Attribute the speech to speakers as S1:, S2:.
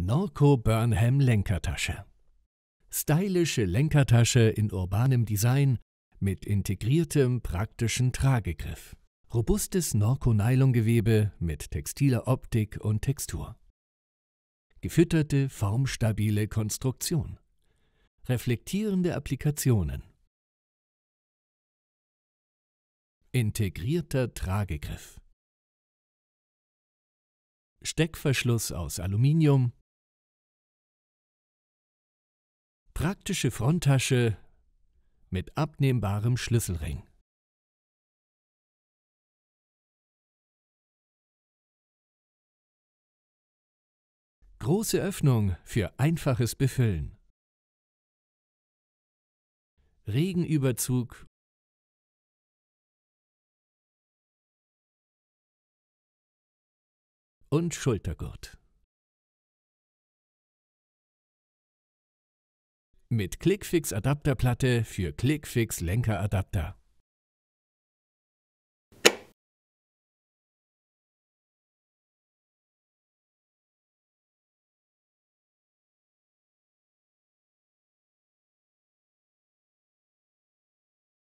S1: Norco Burnham Lenkertasche. Stylische Lenkertasche in urbanem Design mit integriertem praktischen Tragegriff. Robustes Norco-Nylongewebe mit textiler Optik und Textur. Gefütterte, formstabile Konstruktion.
S2: Reflektierende Applikationen. Integrierter Tragegriff. Steckverschluss aus Aluminium Praktische Fronttasche mit abnehmbarem Schlüsselring. Große Öffnung für einfaches Befüllen. Regenüberzug und Schultergurt. Mit Clickfix Adapterplatte für Clickfix Lenkeradapter.